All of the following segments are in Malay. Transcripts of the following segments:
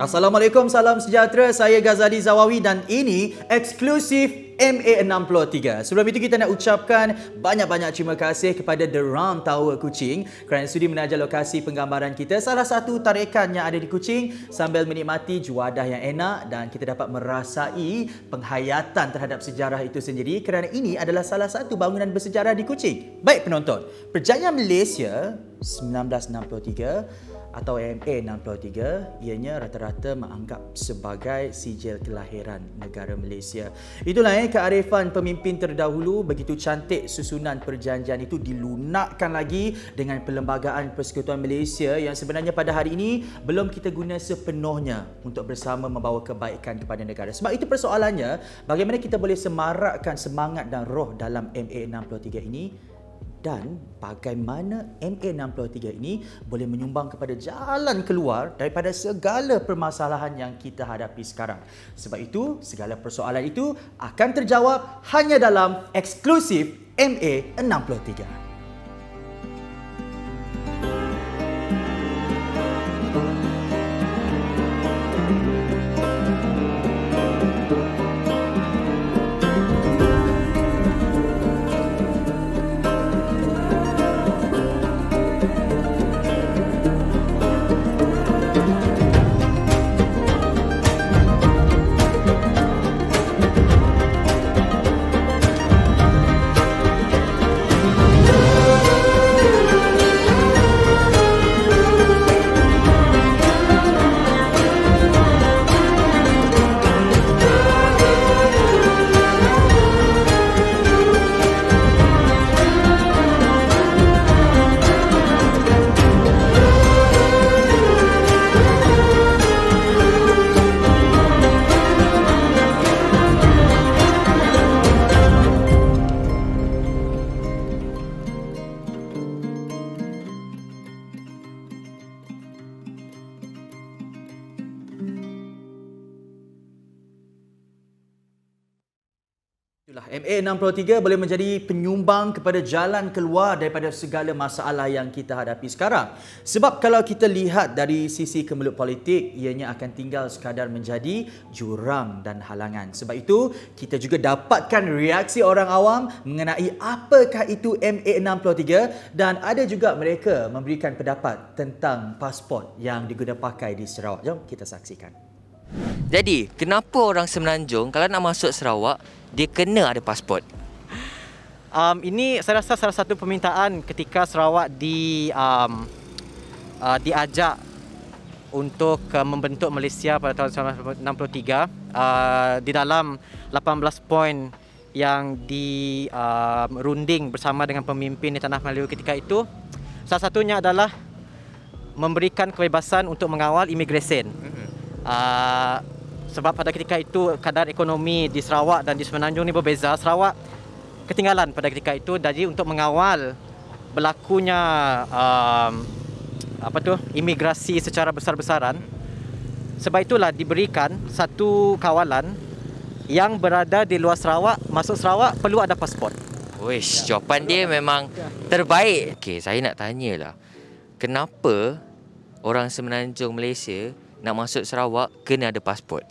Hmm. Assalamualaikum, salam sejahtera. Saya Ghazali Zawawi dan ini eksklusif MA63. Sebelum itu kita nak ucapkan banyak-banyak terima kasih kepada The Ram Tower Kuching kerana sudi menaja lokasi penggambaran kita salah satu tarikan yang ada di Kuching sambil menikmati juadah yang enak dan kita dapat merasai penghayatan terhadap sejarah itu sendiri kerana ini adalah salah satu bangunan bersejarah di Kuching. Baik penonton, Perjaya Malaysia 1963 atau AMA 63 ianya rata-rata menganggap sebagai sijil kelahiran negara Malaysia. Itulah eh kearifan pemimpin terdahulu begitu cantik susunan perjanjian itu dilunakkan lagi dengan Perlembagaan Persekutuan Malaysia yang sebenarnya pada hari ini belum kita guna sepenuhnya untuk bersama membawa kebaikan kepada negara. Sebab itu persoalannya bagaimana kita boleh semarakkan semangat dan roh dalam MA 63 ini dan bagaimana MA63 ini boleh menyumbang kepada jalan keluar daripada segala permasalahan yang kita hadapi sekarang. Sebab itu, segala persoalan itu akan terjawab hanya dalam eksklusif MA63. 93 boleh menjadi penyumbang kepada jalan keluar daripada segala masalah yang kita hadapi sekarang. Sebab kalau kita lihat dari sisi kemelut politik, ianya akan tinggal sekadar menjadi jurang dan halangan. Sebab itu, kita juga dapatkan reaksi orang awam mengenai apakah itu MA63 dan ada juga mereka memberikan pendapat tentang pasport yang diguna pakai di Sarawak. Jom kita saksikan. Jadi, kenapa orang Semenanjung kalau nak masuk Sarawak, dia kena ada pasport? Um, ini saya rasa salah satu permintaan ketika Sarawak di um, uh, diajak untuk uh, membentuk Malaysia pada tahun 1963 uh, di dalam 18 poin yang dirunding um, uh, bersama dengan pemimpin di Tanah Melayu ketika itu salah satunya adalah memberikan kebebasan untuk mengawal imigresen mm-hmm uh, sebab pada ketika itu kadar ekonomi di Sarawak dan di Semenanjung ni berbeza. Sarawak ketinggalan pada ketika itu jadi untuk mengawal berlakunya um, apa tu imigrasi secara besar-besaran sebab itulah diberikan satu kawalan yang berada di luar Sarawak masuk Sarawak perlu ada pasport. Wish, ya. jawapan dia memang terbaik. Okey, saya nak tanyalah. Kenapa orang Semenanjung Malaysia nak masuk Sarawak kena ada pasport.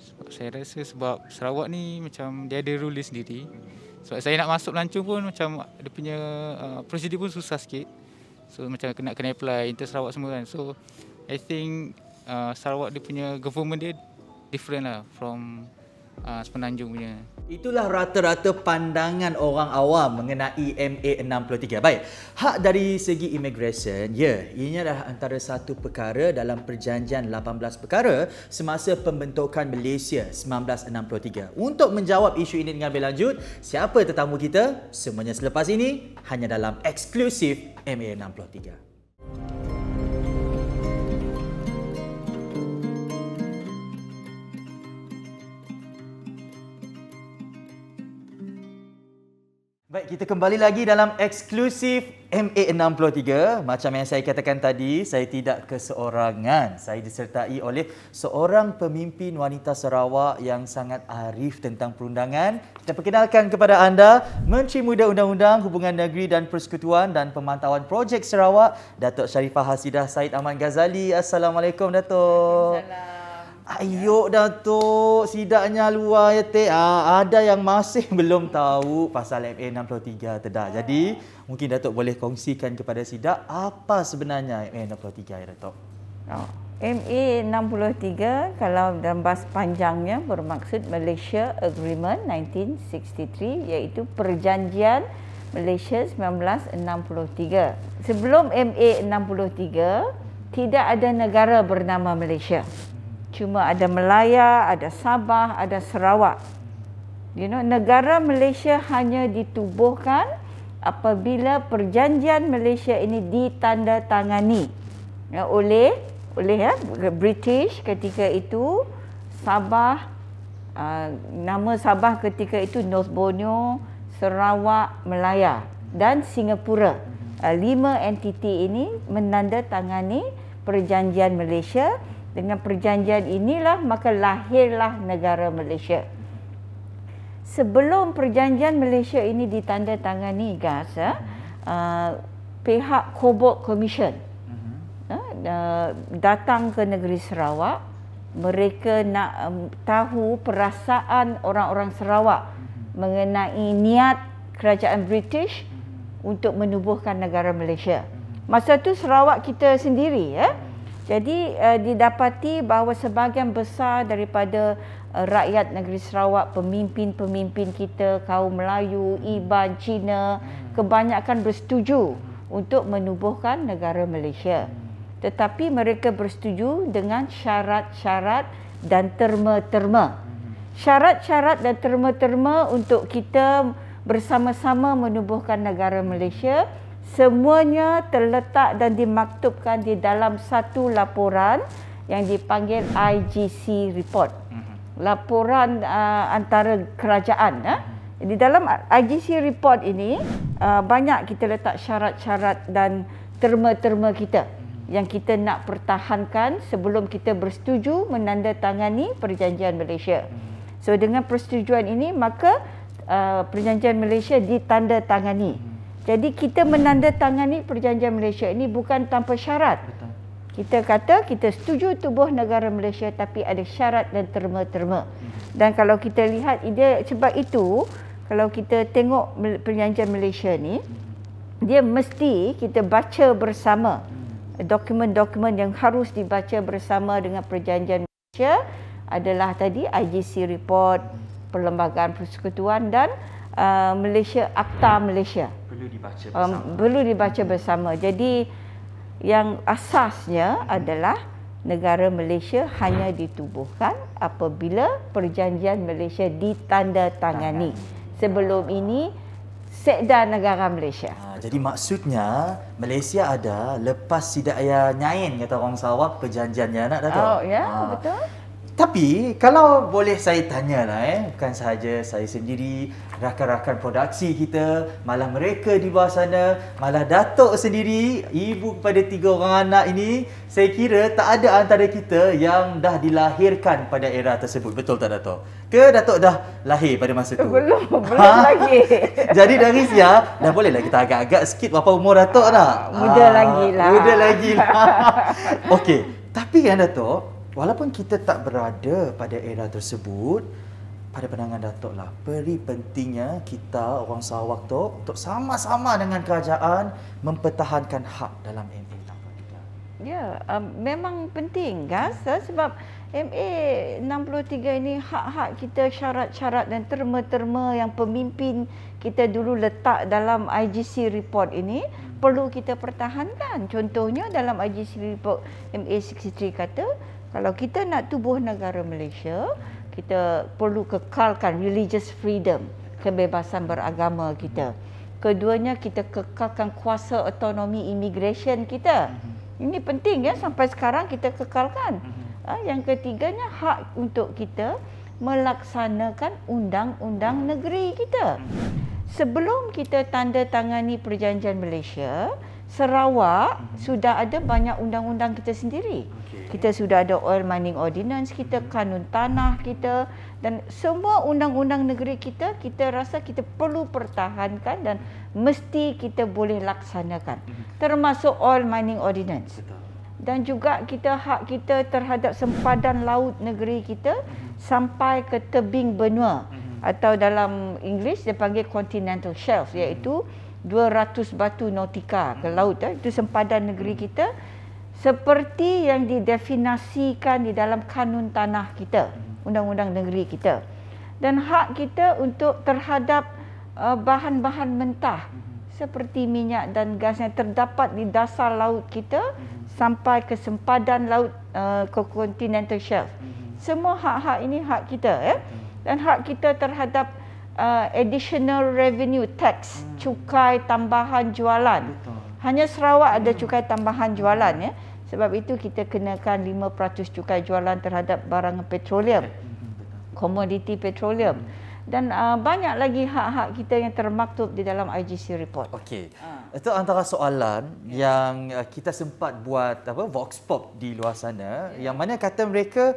Sebab saya rasa sebab Sarawak ni macam dia ada rule sendiri. Sebab saya nak masuk lancung pun macam dia punya uh, prosedur pun susah sikit. So macam kena kena apply inter Sarawak semua kan. So I think uh, Sarawak dia punya government dia different lah from uh, Semenanjung punya. Itulah rata-rata pandangan orang awam mengenai MA63. Baik, hak dari segi immigration, ya, yeah, ini adalah antara satu perkara dalam perjanjian 18 perkara semasa pembentukan Malaysia 1963. Untuk menjawab isu ini dengan lebih lanjut, siapa tetamu kita? Semuanya selepas ini hanya dalam eksklusif MA63. Baik, kita kembali lagi dalam eksklusif MA63. Macam yang saya katakan tadi, saya tidak keseorangan. Saya disertai oleh seorang pemimpin wanita Sarawak yang sangat arif tentang perundangan. Kita perkenalkan kepada anda, Menteri Muda Undang-Undang Hubungan Negeri dan Persekutuan dan Pemantauan Projek Sarawak, Datuk Sharifah Hasidah Said Aman Ghazali. Assalamualaikum, Datuk. Assalamualaikum. Ayuk Datuk, sidaknya luar ya Teh. Ah, ada yang masih belum tahu pasal MA63 Tedah. Jadi, mungkin Datuk boleh kongsikan kepada sidak apa sebenarnya MA63 ya Datuk. Oh. Ah, MA63 kalau dalam bas panjangnya bermaksud Malaysia Agreement 1963 iaitu perjanjian Malaysia 1963. Sebelum MA63, tidak ada negara bernama Malaysia cuma ada Melaya, ada Sabah, ada Sarawak. You know, negara Malaysia hanya ditubuhkan apabila perjanjian Malaysia ini ditandatangani ya, oleh oleh ya, British ketika itu Sabah uh, nama Sabah ketika itu North Borneo, Sarawak, Melaya dan Singapura. Uh, lima entiti ini menandatangani perjanjian Malaysia dengan perjanjian inilah maka lahirlah negara Malaysia. Sebelum perjanjian Malaysia ini ditandatangani gas ya, uh, pihak Cobalt Commission mhm. uh, uh, datang ke negeri Sarawak mereka nak um, tahu perasaan orang-orang Sarawak mhm. mengenai niat kerajaan British mhm. untuk menubuhkan negara Malaysia. Masa tu Sarawak kita sendiri ya. Eh? Jadi uh, didapati bahawa sebahagian besar daripada uh, rakyat negeri Sarawak, pemimpin-pemimpin kita, kaum Melayu, Iban, Cina, kebanyakan bersetuju untuk menubuhkan negara Malaysia. Tetapi mereka bersetuju dengan syarat-syarat dan terma-terma. Syarat-syarat dan terma-terma untuk kita bersama-sama menubuhkan negara Malaysia, hmm semuanya terletak dan dimaktubkan di dalam satu laporan yang dipanggil IGC report. Mhm. Laporan uh, antara kerajaan Eh. Mhm. Di dalam IGC report ini uh, banyak kita letak syarat-syarat dan terma-terma kita mhm. yang kita nak pertahankan sebelum kita bersetuju menandatangani perjanjian Malaysia. So dengan persetujuan ini maka uh, perjanjian Malaysia ditandatangani. Jadi kita menandatangani perjanjian Malaysia ini bukan tanpa syarat. Kita kata kita setuju tubuh negara Malaysia tapi ada syarat dan terma-terma. Hmm. Dan kalau kita lihat dia sebab itu kalau kita tengok perjanjian Malaysia ni hmm. dia mesti kita baca bersama hmm. dokumen-dokumen yang harus dibaca bersama dengan perjanjian Malaysia adalah tadi IGC report, perlembagaan persekutuan dan uh, Malaysia Akta Malaysia perlu dibaca um, bersama. Um, perlu dibaca bersama. Jadi yang asasnya adalah negara Malaysia hanya hmm. ditubuhkan apabila perjanjian Malaysia ditandatangani. Sebelum ini Sekda Negara Malaysia. Ha, jadi maksudnya Malaysia ada lepas sidak ayah nyain kata orang Sarawak perjanjian yang nak datang. Oh ya, ha. betul. Tapi kalau boleh saya tanya lah eh, bukan sahaja saya sendiri, rakan-rakan produksi kita, malah mereka di bawah sana, malah datuk sendiri, ibu kepada tiga orang anak ini, saya kira tak ada antara kita yang dah dilahirkan pada era tersebut. Betul tak datuk? Ke datuk dah lahir pada masa itu? Belum, belum ha? lagi. Jadi dari sia, dah bolehlah kita agak-agak sikit berapa umur datuk dah? Muda ha, lagi lah. Muda lagi lah. Okey, tapi kan dato? walaupun kita tak berada pada era tersebut pada pandangan Datuk lah peri pentingnya kita orang Sarawak tu untuk sama-sama dengan kerajaan mempertahankan hak dalam MA Ya, yeah, um, memang penting kan? sebab MA 63 ini hak-hak kita syarat-syarat dan terma-terma yang pemimpin kita dulu letak dalam IGC report ini hmm. perlu kita pertahankan. Contohnya dalam IGC report MA 63 kata kalau kita nak tubuh negara Malaysia, kita perlu kekalkan religious freedom, kebebasan beragama kita. Keduanya kita kekalkan kuasa otonomi immigration kita. Mm-hmm. Ini penting ya sampai sekarang kita kekalkan. Mm-hmm. Ah, yang ketiganya hak untuk kita melaksanakan undang-undang mm-hmm. negeri kita. Sebelum kita tanda tangani perjanjian Malaysia, Sarawak mm-hmm. sudah ada banyak undang-undang kita sendiri. Okay. Kita sudah ada oil mining ordinance kita, mhm. kanun tanah kita dan semua undang-undang negeri kita kita rasa kita perlu pertahankan dan mhm. mesti kita boleh laksanakan. Mm-hmm. Termasuk oil mining ordinance. Betul. Dan juga kita hak kita terhadap sempadan laut negeri kita mm-hmm. sampai ke tebing benua mm-hmm. atau dalam English dia panggil continental shelf mm-hmm. iaitu 200 batu nautika ke laut eh. itu sempadan negeri kita seperti yang didefinisikan di dalam kanun tanah kita undang-undang negeri kita dan hak kita untuk terhadap uh, bahan-bahan mentah seperti minyak dan gas yang terdapat di dasar laut kita sampai ke sempadan laut eh, ke continental shelf semua hak-hak ini hak kita eh. dan hak kita terhadap uh, additional revenue tax hmm. cukai tambahan jualan. Betul. Hanya Sarawak hmm. ada cukai tambahan jualan ya. Sebab itu kita kenakan 5% cukai jualan terhadap barang petroleum. Eh, hmm, hmm, komoditi petroleum. Hmm. Dan uh, banyak lagi hak-hak kita yang termaktub di dalam IGC report. Okey. Uh. Itu antara soalan yeah. yang uh, kita sempat buat apa Vox Pop di luar sana yeah. yang mana kata mereka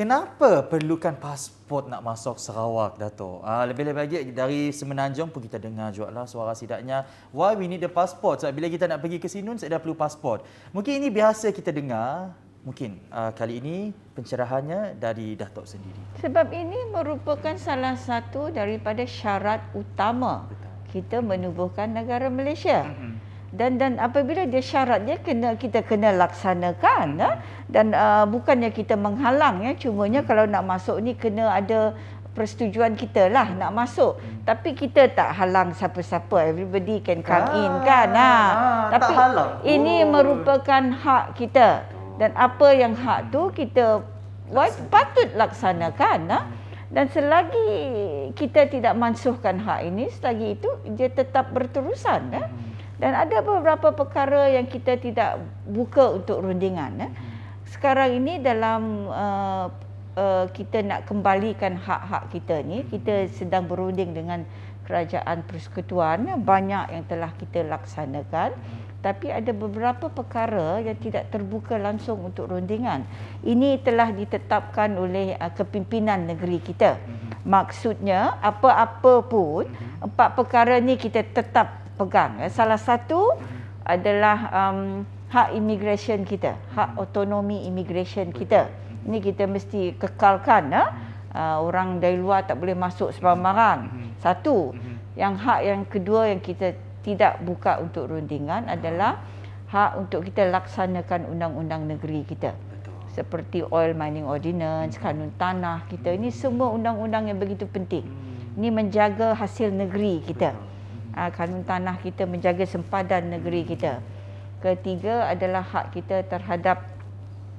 Kenapa perlukan pasport nak masuk Sarawak, Dato'? Ah, lebih-lebih lagi dari Semenanjung pun kita dengar juga lah suara sidaknya. Why we need the passport? Sebab bila kita nak pergi ke Sinun, saya dah perlu pasport. Mungkin ini biasa kita dengar. Mungkin uh, kali ini pencerahannya dari Datuk sendiri. Sebab ini merupakan salah satu daripada syarat utama Betul. kita menubuhkan negara Malaysia. Mm-hmm dan dan apabila dia syaratnya kena kita kena laksanakan ya? dan uh, bukannya kita menghalang ya cumanya hmm. kalau nak masuk ni kena ada persetujuan kita lah hmm. nak masuk hmm. tapi kita tak halang siapa-siapa everybody can come ah, in kan ha. ah, tapi tak ini merupakan hak kita dan apa yang hak tu kita Laksana. patut laksanakan ha? dan selagi kita tidak mansuhkan hak ini selagi itu dia tetap berterusan ha? hmm. Dan ada beberapa perkara yang kita tidak buka untuk rundingan. Eh. Sekarang ini dalam uh, uh, kita nak kembalikan hak-hak kita ni, kita sedang berunding dengan kerajaan persekutuan eh, banyak yang telah kita laksanakan tapi ada beberapa perkara yang tidak terbuka langsung untuk rundingan ini telah ditetapkan oleh uh, kepimpinan negeri kita maksudnya apa-apa pun mhm. empat perkara ni kita tetap pegang. Eh, salah satu adalah um, hak immigration kita, hak autonomi immigration kita. Ini kita mesti kekalkan. Ya? Uh, orang dari luar tak boleh masuk sembarangan. Mhm. Satu. Mhm. Yang hak yang kedua yang kita tidak buka untuk rundingan adalah hak untuk kita laksanakan undang-undang negeri kita. Seperti oil mining ordinance, mhm. kanun tanah kita. Ini semua undang-undang yang begitu penting. Hmm. Ini menjaga hasil negeri kita. Betul. Ah, kanun tanah kita menjaga sempadan negeri kita. Ketiga adalah hak kita terhadap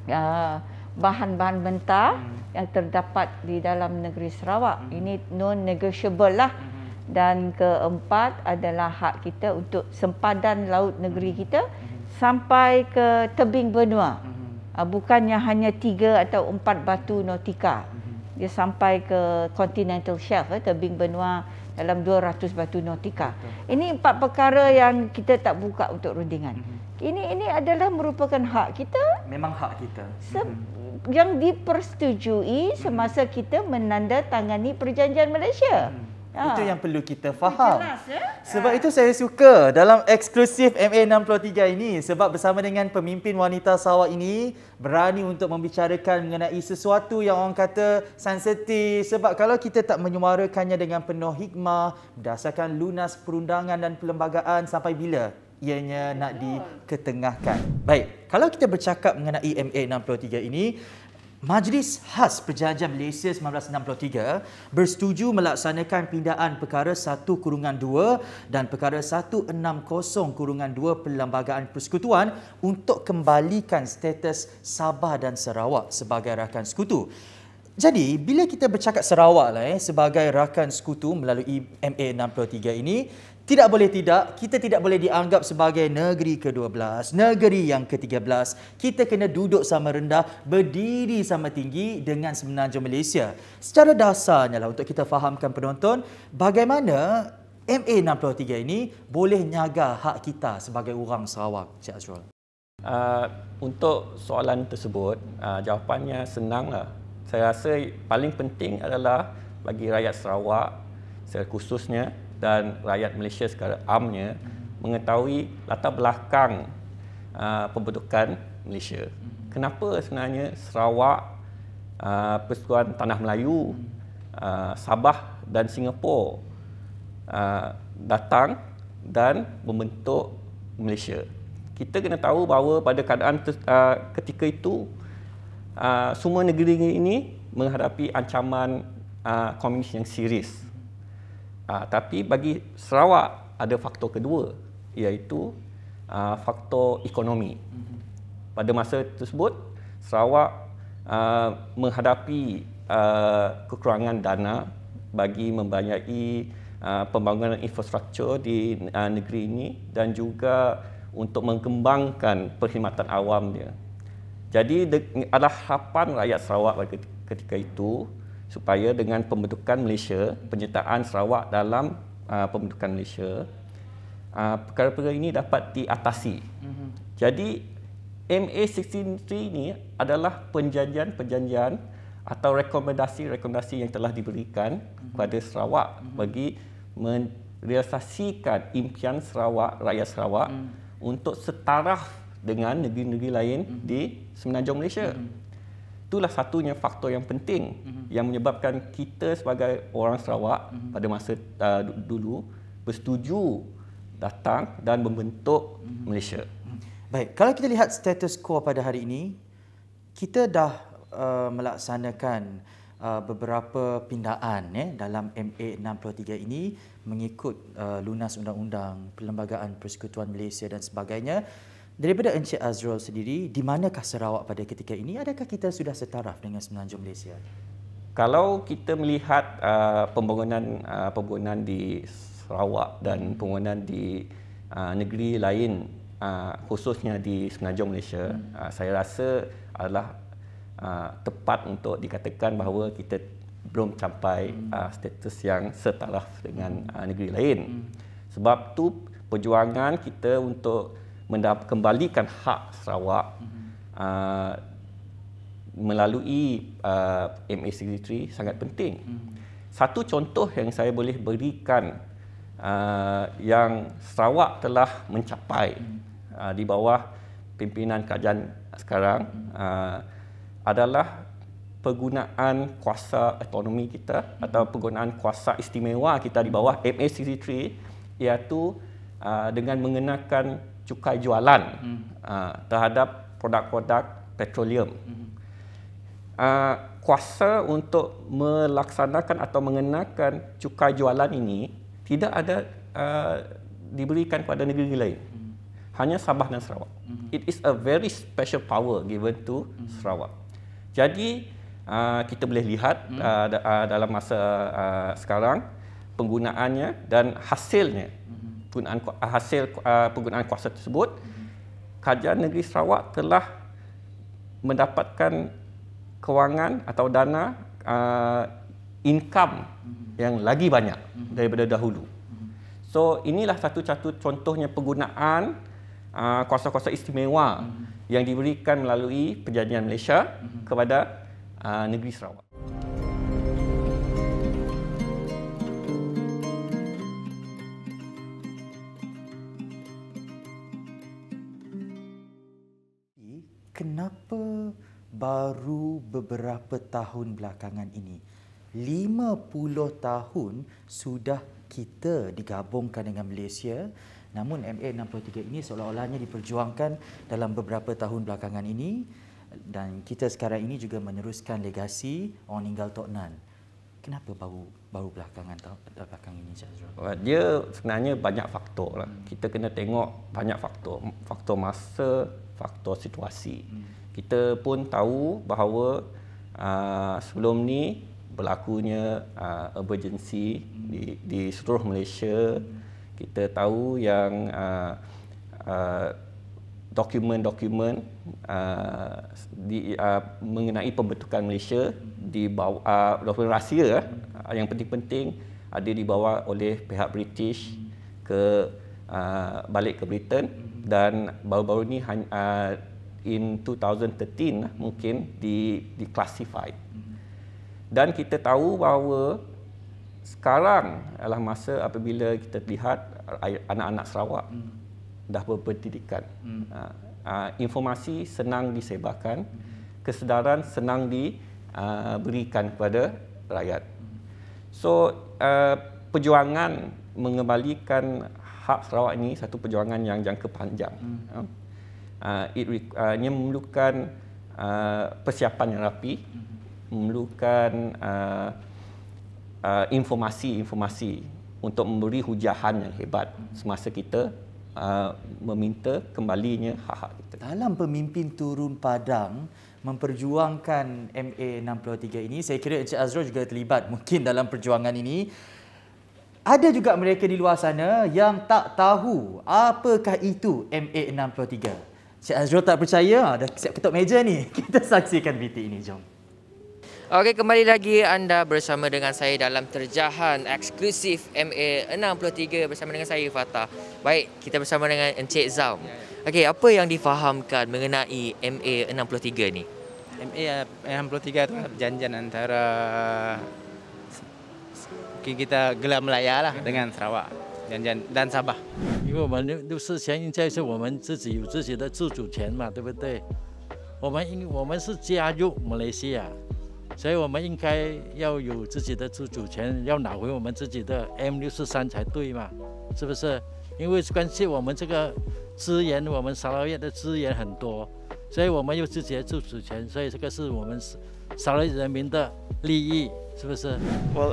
ah, bahan-bahan mentah hmm. yang terdapat di dalam negeri Sarawak. Hmm. Ini non-negotiable lah. Hmm. Dan keempat adalah hak kita untuk sempadan laut negeri kita sampai ke tebing benua. Ah, bukannya hanya tiga atau empat batu nautika. Dia sampai ke continental shelf, eh, tebing benua dalam 200 batu notika, Ini empat perkara yang kita tak buka untuk rundingan. Mhm. Ini ini adalah merupakan hak kita. Memang hak kita. Mhm. Yang dipersetujui semasa mm-hmm. kita menandatangani perjanjian Malaysia. Mhm. Ha. Itu ah. yang perlu kita faham. Jelas, ya? Sebab ha. itu saya suka dalam eksklusif MA63 ini sebab bersama dengan pemimpin wanita Sarawak ini berani untuk membicarakan mengenai sesuatu yang orang kata sensitif sebab kalau kita tak menyuarakannya dengan penuh hikmah berdasarkan lunas perundangan dan perlembagaan sampai bila ianya nak diketengahkan. Baik, kalau kita bercakap mengenai MA63 ini, Majlis Khas Perjanjian Malaysia 1963 bersetuju melaksanakan pindaan perkara 1-2 dan perkara 160-2 Perlembagaan Persekutuan untuk kembalikan status Sabah dan Sarawak sebagai rakan sekutu. Jadi, bila kita bercakap Sarawak lah, eh, sebagai rakan sekutu melalui MA63 ini, tidak boleh tidak kita tidak boleh dianggap sebagai negeri ke-12 negeri yang ke-13 kita kena duduk sama rendah berdiri sama tinggi dengan semenanjung Malaysia secara dasarnya lah untuk kita fahamkan penonton bagaimana MA63 ini boleh nyaga hak kita sebagai orang Sarawak Cik Azrul uh, untuk soalan tersebut uh, jawapannya lah saya rasa paling penting adalah bagi rakyat Sarawak secara khususnya dan rakyat Malaysia secara amnya mengetahui latar belakang uh, pembentukan Malaysia. Kenapa sebenarnya Sarawak, uh, Persekutuan Tanah Melayu, uh, Sabah dan Singapura uh, datang dan membentuk Malaysia. Kita kena tahu bahawa pada keadaan ter, uh, ketika itu uh, semua negeri ini menghadapi ancaman uh, komunis yang serius. Uh, tapi bagi Sarawak ada faktor kedua iaitu uh, faktor ekonomi. Mm-hmm. Pada masa tersebut Sarawak uh, menghadapi uh, kekurangan dana bagi membayari uh, pembangunan infrastruktur di uh, negeri ini dan juga untuk mengembangkan perkhidmatan awamnya. Jadi ada harapan rakyat Sarawak ketika itu supaya dengan pembentukan Malaysia, penyertaan Sarawak dalam uh, pembentukan Malaysia, uh, perkara-perkara ini dapat diatasi. Mm-hmm. Jadi ma 163 ini adalah perjanjian-perjanjian atau rekomendasi-rekomendasi yang telah diberikan mm-hmm. kepada Sarawak mm-hmm. bagi merealisasikan impian Sarawak, rakyat Sarawak mm. untuk setara dengan negeri-negeri lain mm-hmm. di semenanjung Malaysia. Mm-hmm itulah satunya faktor yang penting mm-hmm. yang menyebabkan kita sebagai orang Sarawak mm-hmm. pada masa uh, dulu bersetuju datang dan membentuk mm-hmm. Malaysia. Mhm. Baik, kalau kita lihat status quo pada hari ini, kita dah uh, melaksanakan uh, beberapa pindaan ya dalam MA63 ini mengikut uh, lunas undang-undang perlembagaan persekutuan Malaysia dan sebagainya. Daripada Encik Azrul sendiri, di manakah Sarawak pada ketika ini? Adakah kita sudah setaraf dengan semenanjung Malaysia? Kalau kita melihat uh, pembangunan uh, pembangunan di Sarawak dan pembangunan di uh, negeri lain uh, khususnya di semenanjung Malaysia, hmm. uh, saya rasa adalah uh, tepat untuk dikatakan bahawa kita belum sampai hmm. uh, status yang setaraf dengan uh, negeri lain. Hmm. Sebab tu perjuangan kita untuk mendapatkan hak Sarawak mm-hmm. uh, melalui uh, MA 63 sangat penting. Mm-hmm. Satu contoh yang saya boleh berikan uh, yang Sarawak telah mencapai mm-hmm. uh, di bawah pimpinan kajian sekarang mm-hmm. uh, adalah penggunaan kuasa ekonomi kita mm-hmm. atau penggunaan kuasa istimewa kita di bawah MA 63 iaitu uh, dengan mengenakan cukai jualan hmm. uh, terhadap produk-produk petroleum. Hmm. Uh, kuasa untuk melaksanakan atau mengenakan cukai jualan ini tidak ada uh, diberikan kepada negeri lain. Hmm. Hanya Sabah dan Sarawak. Hmm. It is a very special power given to hmm. Sarawak. Jadi uh, kita boleh lihat hmm. uh, dalam masa uh, sekarang penggunaannya dan hasilnya. Hmm penggunaan ah, hasil ah, penggunaan kuasa tersebut kajian negeri Sarawak telah mendapatkan kewangan atau dana uh, income yang lagi banyak daripada dahulu so inilah satu-satu contohnya penggunaan uh, kuasa-kuasa istimewa yang diberikan melalui perjanjian Malaysia kepada uh, negeri Sarawak baru beberapa tahun belakangan ini. 50 tahun sudah kita digabungkan dengan Malaysia. Namun MA63 ini seolah-olahnya diperjuangkan dalam beberapa tahun belakangan ini dan kita sekarang ini juga meneruskan legasi orang tinggal Tok Nan. Kenapa baru baru belakangan belakang ini Cik Dia sebenarnya banyak faktor. Lah. Kita kena tengok banyak faktor. Faktor masa, faktor situasi. Hmm kita pun tahu bahawa uh, sebelum ni berlakunya uh, emergency di, di seluruh Malaysia kita tahu yang uh, uh, dokumen-dokumen uh, uh, mengenai pembentukan Malaysia di bawah uh, dokumen rahsia uh, yang penting-penting ada dibawa oleh pihak British ke uh, balik ke Britain dan baru-baru ni uh, in 2013 lah mungkin di di classified. Dan kita tahu bahawa sekarang adalah masa apabila kita lihat anak-anak Sarawak hmm. dah berpendidikan. Hmm. Ha, ha, informasi senang disebarkan, kesedaran senang diberikan ha, kepada rakyat. So perjuangan mengembalikan hak Sarawak ini satu perjuangan yang jangka panjang. Hmm uh, it uh, ah, ia memerlukan uh, persiapan yang rapi memerlukan informasi-informasi uh, uh, untuk memberi hujahan yang hebat semasa kita uh, meminta kembalinya hak-hak kita dalam pemimpin turun padang memperjuangkan MA63 ini saya kira Encik Azrul juga terlibat mungkin dalam perjuangan ini ada juga mereka di luar sana yang tak tahu apakah itu MA63. Cik Azrul tak percaya, ah, dah siap ketuk meja ni. Kita saksikan video ini, jom. Okey, kembali lagi anda bersama dengan saya dalam terjahan eksklusif MA63 bersama dengan saya, Fatah. Baik, kita bersama dengan Encik Zam. Okey, apa yang difahamkan mengenai MA63 ni? MA63 adalah perjanjian antara kita gelar Melayu lah dengan Sarawak dan Sabah. 因为我们六六四三应该是我们自己有自己的自主权嘛，对不对？我们应我们是加入马来西亚，所以我们应该要有自己的自主权，要拿回我们自己的 M 六四三才对嘛，是不是？因为关系我们这个资源，我们砂捞越的资源很多，所以我们有自己的自主权，所以这个是我们是。Well,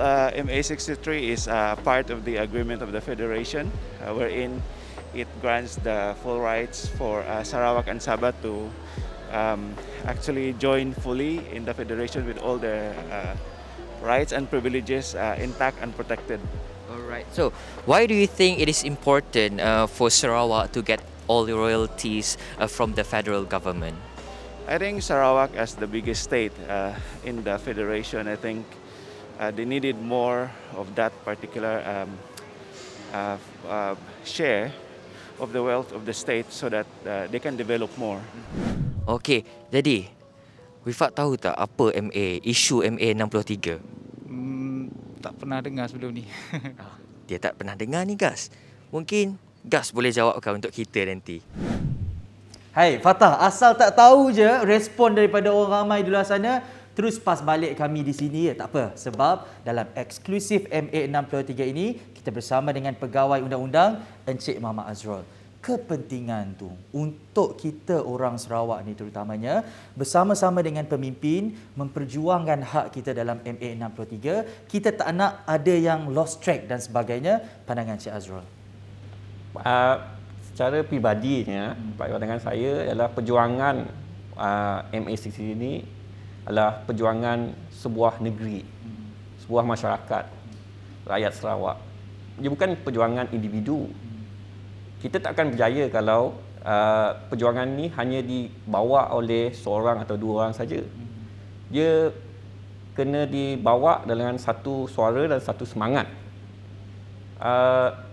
uh, MA63 is a uh, part of the agreement of the federation, uh, wherein it grants the full rights for Sarawak and Sabah to um, actually join fully in the federation with all the rights and privileges intact and protected. All right. So, why do you think it is important for Sarawak to get all the royalties from the federal government? I think Sarawak as the biggest state uh, in the federation, I think uh, they needed more of that particular um, uh, uh, share of the wealth of the state so that uh, they can develop more. Okay, jadi Wifat tahu tak apa MA, isu MA 63? Hmm, tak pernah dengar sebelum ni. Dia tak pernah dengar ni, Gas. Mungkin Gas boleh jawabkan untuk kita nanti. Hai Fatah, asal tak tahu je respon daripada orang ramai di luar sana, terus pas balik kami di sini ya. Tak apa, sebab dalam eksklusif MA63 ini, kita bersama dengan pegawai undang-undang Encik Mama Azrul. Kepentingan tu untuk kita orang Sarawak ni terutamanya bersama-sama dengan pemimpin memperjuangkan hak kita dalam MA63, kita tak nak ada yang lost track dan sebagainya pandangan Encik Azrul. Uh, secara pribadinya hmm. dengan saya adalah perjuangan uh, ah, MA60 ini adalah perjuangan sebuah negeri hmm. sebuah masyarakat rakyat Sarawak dia bukan perjuangan individu kita tak akan berjaya kalau uh, perjuangan ni hanya dibawa oleh seorang atau dua orang saja dia kena dibawa dengan satu suara dan satu semangat uh,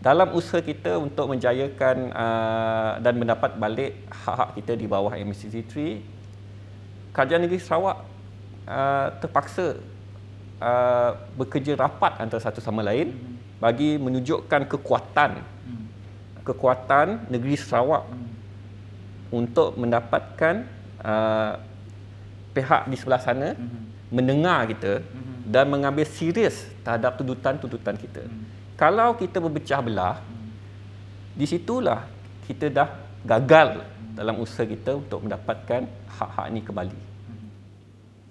dalam usaha kita untuk menjayakan uh, dan mendapat balik hak-hak kita di bawah MCC3, Kerajaan Negeri Sarawak uh, terpaksa uh, bekerja rapat antara satu sama lain hmm. bagi menunjukkan kekuatan hmm. kekuatan Negeri Sarawak hmm. untuk mendapatkan uh, pihak di sebelah sana mendengar kita dan mengambil serius terhadap tuntutan-tuntutan kita kalau kita berpecah belah di situlah kita dah gagal dalam usaha kita untuk mendapatkan hak-hak ini kembali.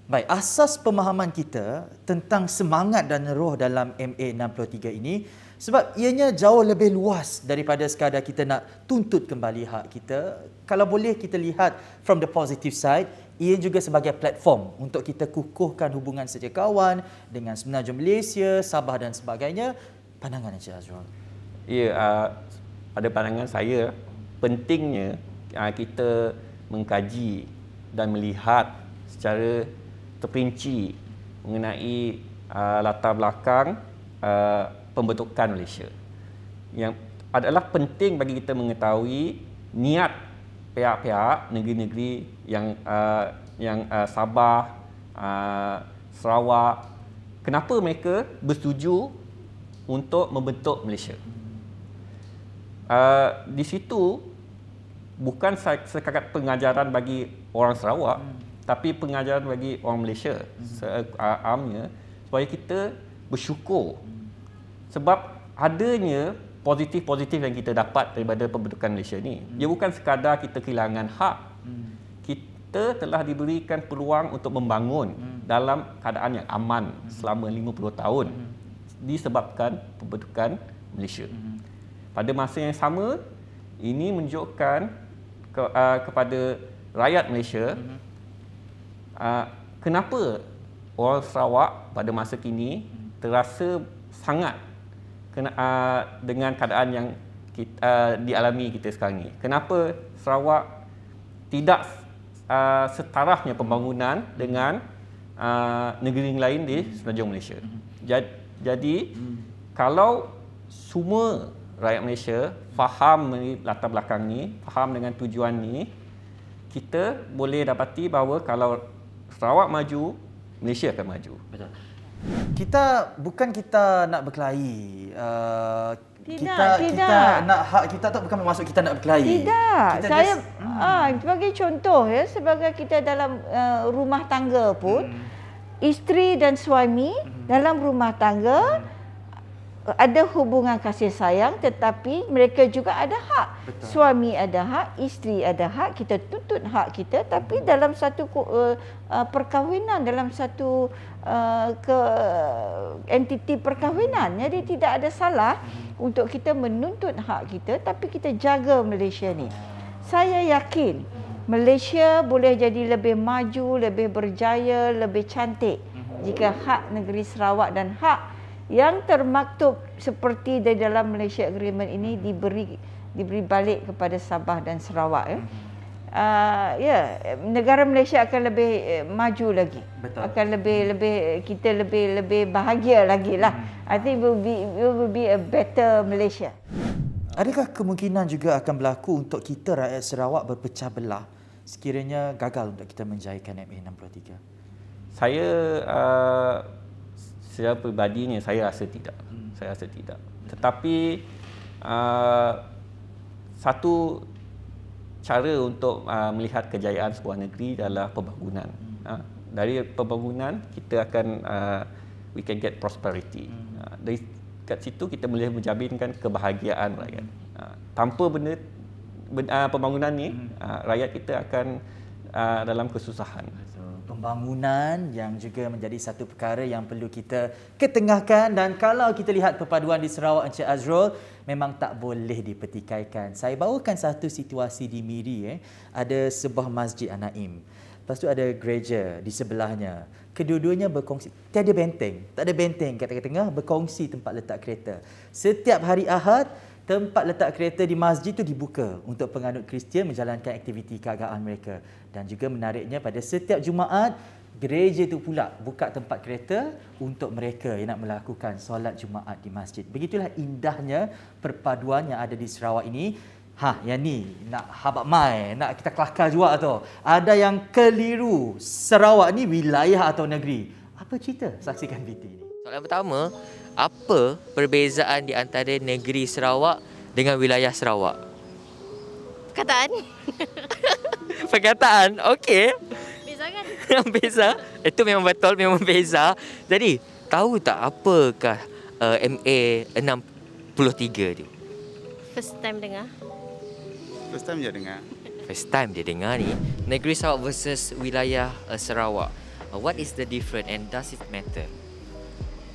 Baik, asas pemahaman kita tentang semangat dan roh dalam MA63 ini sebab ianya jauh lebih luas daripada sekadar kita nak tuntut kembali hak kita. Kalau boleh kita lihat from the positive side, ia juga sebagai platform untuk kita kukuhkan hubungan sejak kawan dengan Semenanjung Malaysia, Sabah dan sebagainya pandangan Encik Azrul? Ya, uh, pada pandangan saya, pentingnya uh, kita mengkaji dan melihat secara terperinci mengenai uh, latar belakang uh, pembentukan Malaysia. Yang adalah penting bagi kita mengetahui niat pihak-pihak negeri-negeri yang uh, yang uh, Sabah, uh, Sarawak, kenapa mereka bersetuju untuk membentuk Malaysia. Uh, di situ bukan sekadar pengajaran bagi orang Sarawak hmm. tapi pengajaran bagi orang Malaysia hmm. se- ah, supaya kita bersyukur sebab adanya positif-positif yang kita dapat daripada pembentukan Malaysia ni. Hmm. Ia bukan sekadar kita kehilangan hak. Hmm. Kita telah diberikan peluang untuk membangun hmm. dalam keadaan yang aman hmm. selama 50 tahun disebabkan pembentukan Malaysia. Hmm. Pada masa yang sama, ini menunjukkan ke, uh, kepada rakyat Malaysia hmm. uh, kenapa orang Sarawak pada masa kini hmm. terasa sangat kena, uh, dengan keadaan yang kita, uh, dialami kita sekarang ini. Kenapa Sarawak tidak uh, setarafnya pembangunan dengan uh, negeri lain di semenanjung Malaysia. Jadi, jadi hmm. kalau semua rakyat Malaysia faham latar belakang ni, faham dengan tujuan ni, kita boleh dapati bahawa kalau Sarawak maju, Malaysia akan maju. Betul. Kita bukan kita nak berkelahi. Uh, tidak, kita tidak. kita nak hak kita tak bukan bermaksud kita nak berkelahi. Tidak. Kita Saya just, uh, hmm. ah, bagi contoh ya sebagai kita dalam uh, rumah tangga pun hmm. isteri dan suami hmm dalam rumah tangga ada hubungan kasih sayang tetapi mereka juga ada hak. Betul. Suami ada hak, isteri ada hak, kita tuntut hak kita tapi hmm. dalam satu uh, perkahwinan dalam satu uh, ke entiti perkahwinan jadi tidak ada salah hmm. untuk kita menuntut hak kita tapi kita jaga Malaysia ni. Saya yakin hmm. Malaysia boleh jadi lebih maju, lebih berjaya, lebih cantik jika hak negeri Sarawak dan hak yang termaktub seperti di dalam Malaysia Agreement ini diberi diberi balik kepada Sabah dan Sarawak ya. Uh, ya, yeah, negara Malaysia akan lebih eh, maju lagi. Betul. Akan lebih hmm. lebih kita lebih lebih bahagia lagi lah. Hmm. I think it will be it will be a better Malaysia. Adakah kemungkinan juga akan berlaku untuk kita rakyat Sarawak berpecah belah sekiranya gagal untuk kita menjayakan MA63? saya uh, secara pribadinya saya rasa tidak hmm. saya rasa tidak tetapi uh, satu cara untuk uh, melihat kejayaan sebuah negeri adalah pembangunan hmm. uh, dari pembangunan kita akan uh, we can get prosperity hmm. uh, dari kat situ kita boleh menjaminkan kebahagiaan rakyat uh, tanpa benda ben, uh, pembangunan ni hmm. uh, rakyat kita akan uh, dalam kesusahan pembangunan yang juga menjadi satu perkara yang perlu kita ketengahkan dan kalau kita lihat perpaduan di Sarawak Encik Azrul memang tak boleh dipetikaikan. Saya bawakan satu situasi di Miri eh. Ada sebuah masjid Anaim. Lepas tu ada gereja di sebelahnya. Kedua-duanya berkongsi. Tiada benteng. Tak ada benteng kat tengah-tengah berkongsi tempat letak kereta. Setiap hari Ahad, tempat letak kereta di masjid itu dibuka untuk penganut Kristian menjalankan aktiviti keagamaan mereka. Dan juga menariknya pada setiap Jumaat, gereja itu pula buka tempat kereta untuk mereka yang nak melakukan solat Jumaat di masjid. Begitulah indahnya perpaduan yang ada di Sarawak ini. Ha, yang ni nak habak mai, nak kita kelakar juga tu. Ada yang keliru Sarawak ni wilayah atau negeri. Apa cerita? Saksikan video ini. Soalan pertama, apa perbezaan di antara negeri Sarawak dengan wilayah Sarawak? Perkataan. Perkataan. Okey. Beza kan? Yang beza. Itu memang betul, memang beza. Jadi, tahu tak apakah uh, MA 63 tu? First time dengar. First time je dengar. First time dia dengar ni Negeri Sarawak versus wilayah uh, Sarawak uh, What is the difference and does it matter?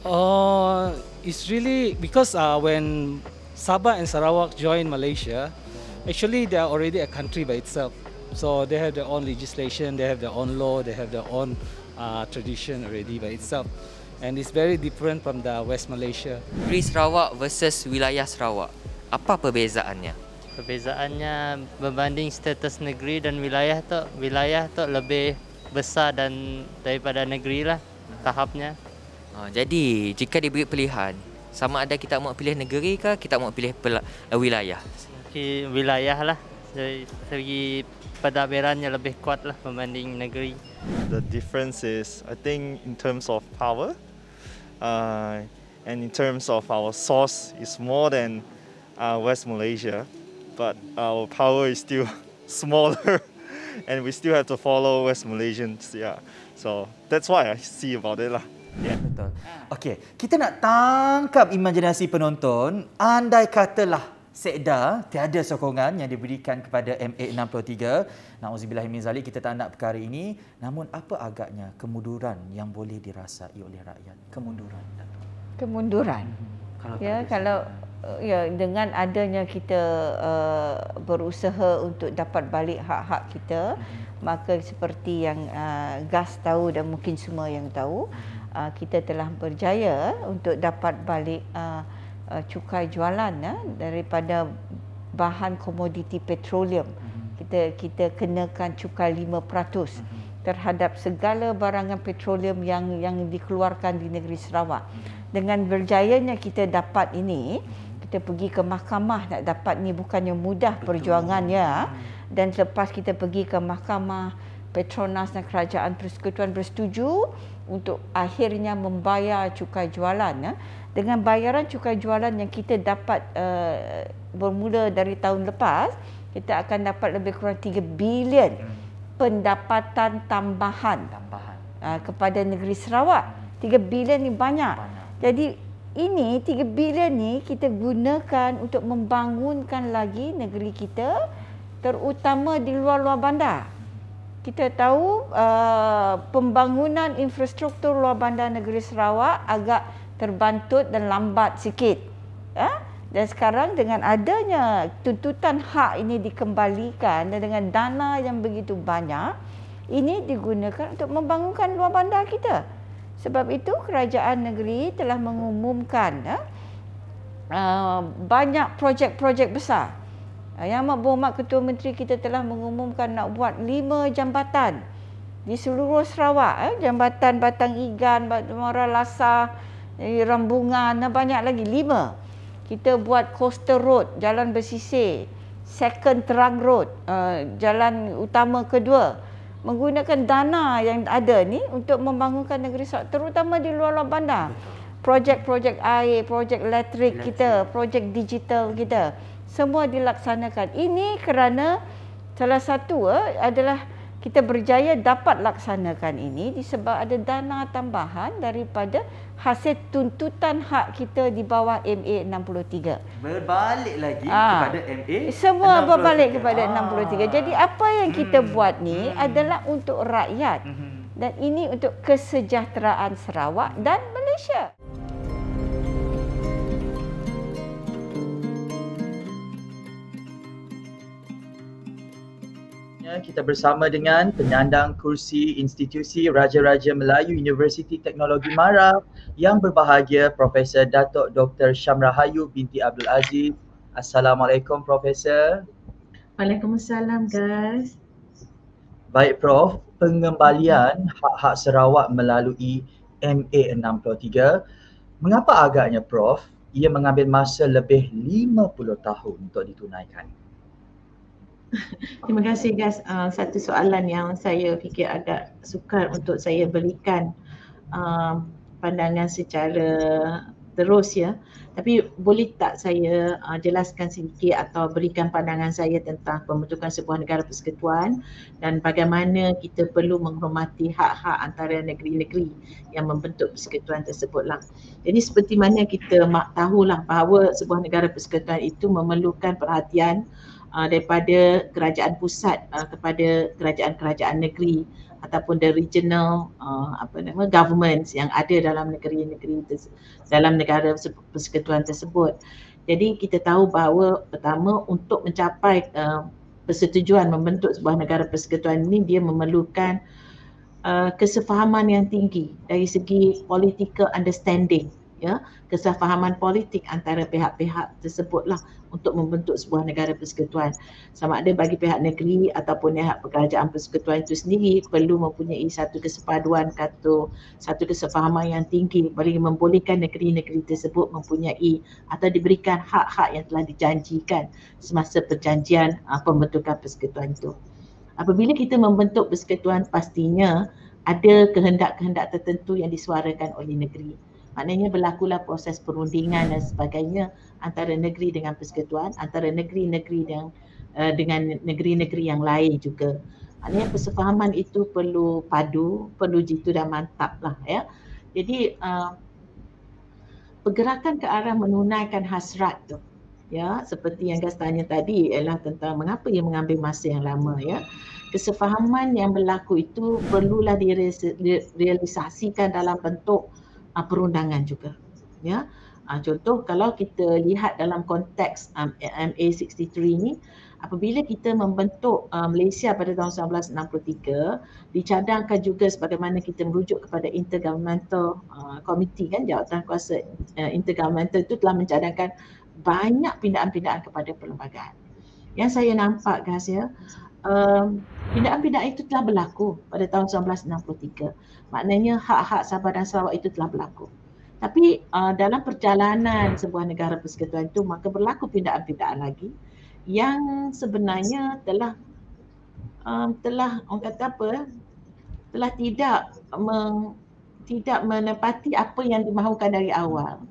Oh, uh, it's really because uh, when Sabah and Sarawak joined Malaysia, actually they are already a country by itself. So they have their own legislation, they have their own law, they have their own uh, tradition already by itself. And it's very different from the West Malaysia. Free Sarawak versus wilayah Sarawak. Apa perbezaannya? Perbezaannya berbanding status negeri dan wilayah tu, wilayah tu lebih besar dan daripada negeri lah tahapnya. Ha, jadi jika diberi pilihan sama ada kita mau pilih negeri ke kita mau pilih eh, wilayah? Okay, wilayah lah. Jadi segi pentadbirannya lebih kuat lah berbanding negeri. The difference is I think in terms of power uh, and in terms of our source is more than uh, West Malaysia but our power is still smaller and we still have to follow West Malaysians yeah so that's why I see about it lah. Ya, yeah, hmm. betul. Ah. Okey, kita nak tangkap imajinasi penonton. Andai katalah Sekda tiada sokongan yang diberikan kepada MA63. Nauzubillah min zalik kita tak nak perkara ini. Namun apa agaknya kemunduran yang boleh dirasai oleh rakyat? Kemunduran. Kemunduran. Hmm. Kalau ya, kalau ya dengan adanya kita uh, berusaha untuk dapat balik hak-hak kita, hmm. maka seperti yang uh, gas tahu dan mungkin semua yang tahu, hmm uh, kita telah berjaya untuk dapat balik uh, uh, cukai jualan uh, daripada bahan komoditi petroleum. Mm-hmm. Kita kita kenakan cukai 5% mm-hmm. terhadap segala barangan petroleum yang yang dikeluarkan di negeri Sarawak. Mm-hmm. Dengan berjayanya kita dapat ini, kita pergi ke mahkamah nak dapat ni bukannya mudah Betul. perjuangannya. Dan selepas kita pergi ke mahkamah, Petronas dan Kerajaan Persekutuan bersetuju untuk akhirnya membayar cukai jualan ya. Dengan bayaran cukai jualan yang kita dapat uh, bermula dari tahun lepas, kita akan dapat lebih kurang 3 bilion hmm. pendapatan tambahan, tambahan. Uh, kepada negeri Sarawak. 3 hmm. bilion ni banyak. banyak. Jadi ini 3 bilion ni kita gunakan untuk membangunkan lagi negeri kita hmm. terutama di luar-luar bandar kita tahu uh, pembangunan infrastruktur luar bandar negeri Sarawak agak terbantut dan lambat sikit. Eh? Dan sekarang dengan adanya tuntutan hak ini dikembalikan dan dengan dana yang begitu banyak, ini digunakan untuk membangunkan luar bandar kita. Sebab itu kerajaan negeri telah mengumumkan eh, banyak projek-projek besar Ah, yang amat berhormat Ketua Menteri kita telah mengumumkan nak buat lima jambatan di seluruh Sarawak. Eh? Jambatan Batang Igan, Batamara Lasa, eh, Rambungan dan banyak lagi. Lima. Kita buat Coastal Road, Jalan Bersisir. Second Terang Road, uh, Jalan Utama Kedua. Menggunakan dana yang ada ni untuk membangunkan negeri Sarawak. Terutama di luar luar bandar. Projek-projek air, projek elektrik kita, projek digital kita semua dilaksanakan. Ini kerana salah satu eh, adalah kita berjaya dapat laksanakan ini disebab ada dana tambahan daripada hasil tuntutan hak kita di bawah MA 63. Berbalik lagi Aa. Ah. kepada MA. Semua 63. berbalik kepada Aa. Ah. 63. Jadi apa yang kita hmm. buat ni hmm. adalah untuk rakyat. Hmm. Dan ini untuk kesejahteraan Sarawak dan Malaysia. kita bersama dengan penyandang kursi institusi Raja-Raja Melayu Universiti Teknologi Mara yang berbahagia Profesor Datuk Dr. Syamrahayu binti Abdul Aziz. Assalamualaikum Profesor. Waalaikumsalam guys. Baik Prof, pengembalian hak-hak Sarawak melalui MA63. Mengapa agaknya Prof, ia mengambil masa lebih 50 tahun untuk ditunaikan? Terima kasih guys. Uh, satu soalan yang saya fikir agak sukar untuk saya berikan uh, ah, pandangan secara terus ya. Tapi boleh tak saya uh, jelaskan sedikit atau berikan pandangan saya tentang pembentukan sebuah negara persekutuan dan bagaimana kita perlu menghormati hak-hak antara negeri-negeri yang membentuk persekutuan tersebutlah. Jadi seperti mana kita tahulah bahawa sebuah negara persekutuan itu memerlukan perhatian uh, daripada kerajaan pusat uh, kepada kerajaan-kerajaan negeri ataupun the regional uh, apa nama governments yang ada dalam negeri-negeri dalam negara persekutuan tersebut. Jadi kita tahu bahawa pertama untuk mencapai uh, persetujuan membentuk sebuah negara persekutuan ini dia memerlukan uh, kesefahaman yang tinggi dari segi political understanding ya kesefahaman politik antara pihak-pihak tersebutlah untuk membentuk sebuah negara persekutuan. Sama ada bagi pihak negeri ataupun pihak kerajaan persekutuan itu sendiri perlu mempunyai satu kesepaduan kata satu kesepahaman yang tinggi boleh membolehkan negeri-negeri tersebut mempunyai atau diberikan hak-hak yang telah dijanjikan semasa perjanjian uh, pembentukan persekutuan itu. Apabila kita membentuk persekutuan pastinya ada kehendak-kehendak tertentu yang disuarakan oleh negeri. Maknanya berlakulah proses perundingan dan sebagainya antara negeri dengan persekutuan, antara negeri-negeri dengan uh, eh, dengan negeri-negeri yang lain juga. Maknanya persefahaman itu perlu padu, perlu jitu dan mantap lah ya. Jadi uh, pergerakan ke arah menunaikan hasrat tu ya seperti yang Gas tanya tadi ialah tentang mengapa ia mengambil masa yang lama ya kesefahaman yang berlaku itu perlulah direalisasikan dalam bentuk eh, perundangan juga ya uh, Uh, contoh kalau kita lihat dalam konteks um, MA63 ni apabila kita membentuk uh, Malaysia pada tahun 1963 dicadangkan juga sebagaimana kita merujuk kepada intergovernmental uh, committee kan jawatan kuasa uh, intergovernmental itu telah mencadangkan banyak pindaan-pindaan kepada perlembagaan. Yang saya nampak guys ya um, pindaan-pindaan itu telah berlaku pada tahun 1963. Maknanya hak-hak Sabah dan Sarawak itu telah berlaku. Tapi uh, dalam perjalanan hmm. sebuah negara persekutuan itu maka berlaku pindaan-pindaan lagi yang sebenarnya telah um, telah orang kata apa telah tidak meng, tidak menepati apa yang dimahukan dari awal.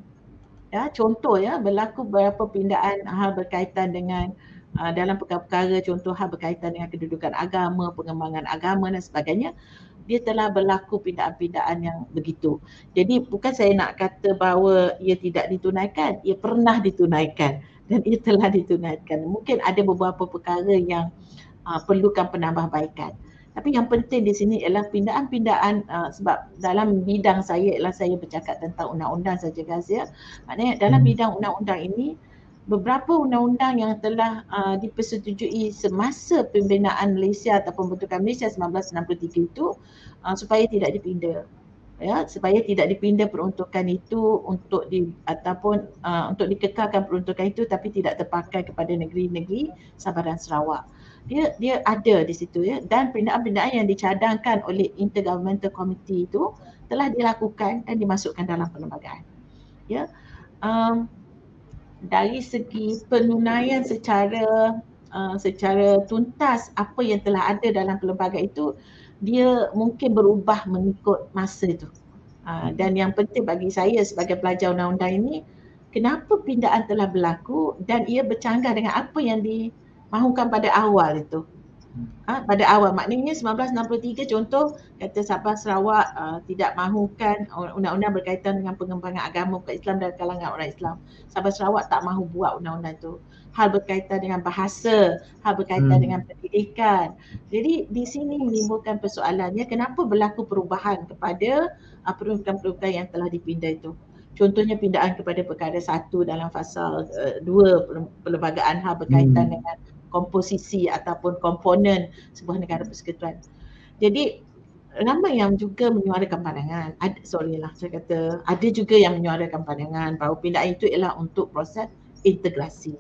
Ya, contoh ya berlaku beberapa pindaan hal berkaitan dengan uh, dalam perkara-perkara contoh hal berkaitan dengan kedudukan agama, pengembangan agama dan sebagainya dia telah berlaku pindaan-pindaan yang begitu. Jadi bukan saya nak kata bahawa ia tidak ditunaikan, ia pernah ditunaikan dan ia telah ditunaikan. Mungkin ada beberapa perkara yang uh, perlukan penambahbaikan. Tapi yang penting di sini ialah pindaan-pindaan uh, ah, sebab dalam bidang saya ialah saya bercakap tentang undang-undang saja Gazia. Maknanya dalam hmm. bidang undang-undang ini beberapa undang-undang yang telah uh, dipersetujui semasa pembinaan Malaysia atau pembentukan Malaysia 1963 itu uh, supaya tidak dipinda ya supaya tidak dipinda peruntukan itu untuk di ataupun uh, untuk dikekalkan peruntukan itu tapi tidak terpakai kepada negeri-negeri Sabah dan Sarawak. Dia dia ada di situ ya dan pindaan-pindaan yang dicadangkan oleh Intergovernmental Committee itu telah dilakukan dan dimasukkan dalam perlembagaan. Ya. Um, dari segi penunaian secara uh, secara tuntas apa yang telah ada dalam pelbagai itu dia mungkin berubah mengikut masa itu. Uh, dan yang penting bagi saya sebagai pelajar undang-undang ini kenapa pindaan telah berlaku dan ia bercanggah dengan apa yang dimahukan pada awal itu. Ha, pada awal maknanya 1963 contoh kata Sabah Sarawak uh, tidak mahukan undang-undang berkaitan dengan pengembangan agama ke Islam dan kalangan orang Islam. Sabah Sarawak tak mahu buat undang-undang tu. Hal berkaitan dengan bahasa, hal berkaitan hmm. dengan pendidikan. Jadi di sini menimbulkan persoalannya kenapa berlaku perubahan kepada uh, perubahan-perubahan yang telah dipindah itu. Contohnya pindaan kepada perkara satu dalam fasa uh, dua perlembagaan hal berkaitan hmm. dengan komposisi ataupun komponen sebuah negara persekutuan. Jadi ramai yang juga menyuarakan pandangan. Ad, sorry lah saya kata ada juga yang menyuarakan pandangan bahawa pindah itu ialah untuk proses integrasi.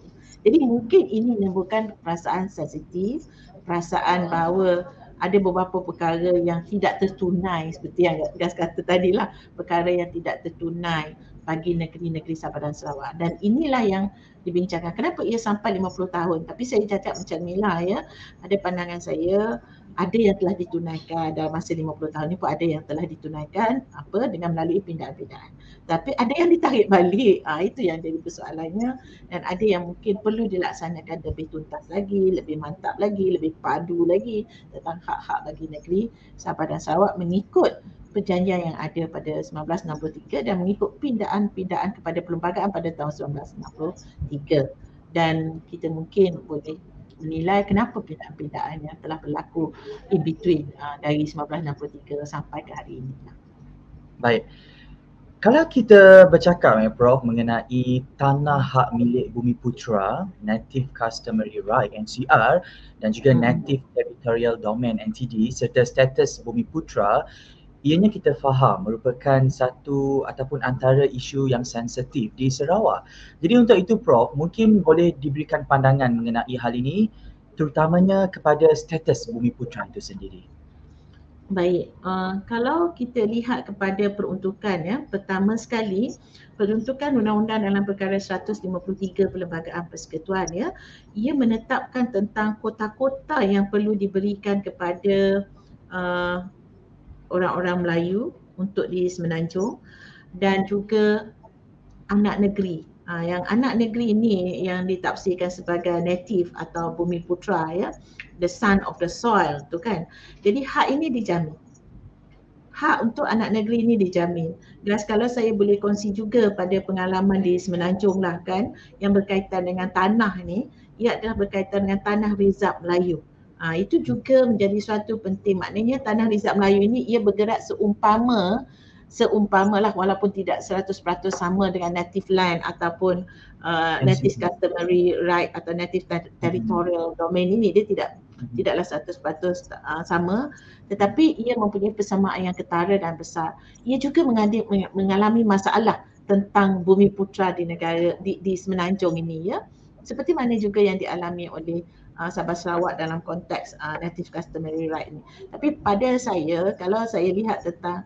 Jadi mungkin ini menimbulkan perasaan sensitif, perasaan bahawa ada beberapa perkara yang tidak tertunai seperti yang Gas kata tadi lah, perkara yang tidak tertunai bagi negeri-negeri Sabah dan Sarawak. Dan inilah yang dibincangkan. Kenapa ia sampai 50 tahun? Tapi saya cakap macam ni lah ya. Ada pandangan saya, ada yang telah ditunaikan dalam masa 50 tahun ni pun ada yang telah ditunaikan apa dengan melalui pindah-pindahan. Tapi ada yang ditarik balik. Ha, itu yang jadi persoalannya. Dan ada yang mungkin perlu dilaksanakan lebih tuntas lagi, lebih mantap lagi, lebih padu lagi tentang hak-hak bagi negeri Sabah dan Sarawak mengikut perjanjian yang ada pada 1963 dan mengikut pindaan-pindaan kepada perlembagaan pada tahun 1963 dan kita mungkin boleh menilai kenapa pindaan-pindaan yang telah berlaku in between uh, dari 1963 sampai ke hari ini. Baik. Kalau kita bercakap eh, Prof mengenai tanah hak milik bumi putra, Native Customary Right NCR dan juga hmm. Native Territorial Domain NTD serta status bumi putra ianya kita faham merupakan satu ataupun antara isu yang sensitif di Sarawak. Jadi untuk itu Prof, mungkin boleh diberikan pandangan mengenai hal ini terutamanya kepada status Bumi Putra itu sendiri. Baik, uh, kalau kita lihat kepada peruntukan ya, pertama sekali peruntukan undang-undang dalam perkara 153 Perlembagaan Persekutuan ya, ia menetapkan tentang kota-kota yang perlu diberikan kepada uh, orang-orang Melayu untuk di Semenanjung dan juga anak negeri. Ha, yang anak negeri ini yang ditafsirkan sebagai native atau bumi putra ya, the son of the soil tu kan. Jadi hak ini dijamin. Hak untuk anak negeri ini dijamin. Dan kalau saya boleh kongsi juga pada pengalaman di Semenanjung lah kan yang berkaitan dengan tanah ni, ia adalah berkaitan dengan tanah rizab Melayu. Ha, itu juga menjadi suatu penting. Maknanya tanah rizab Melayu ini ia bergerak seumpama seumpamalah walaupun tidak 100% sama dengan native land ataupun uh, native customary right atau native ter- hmm. territorial hmm domain ini dia tidak hmm. tidaklah 100% uh, sama tetapi ia mempunyai persamaan yang ketara dan besar. Ia juga mengadi, mengalami masalah tentang bumi putra di negara di, di semenanjung ini ya seperti mana juga yang dialami oleh uh, Sabah Sarawak dalam konteks uh, native Customer right ni. Tapi pada saya kalau saya lihat tentang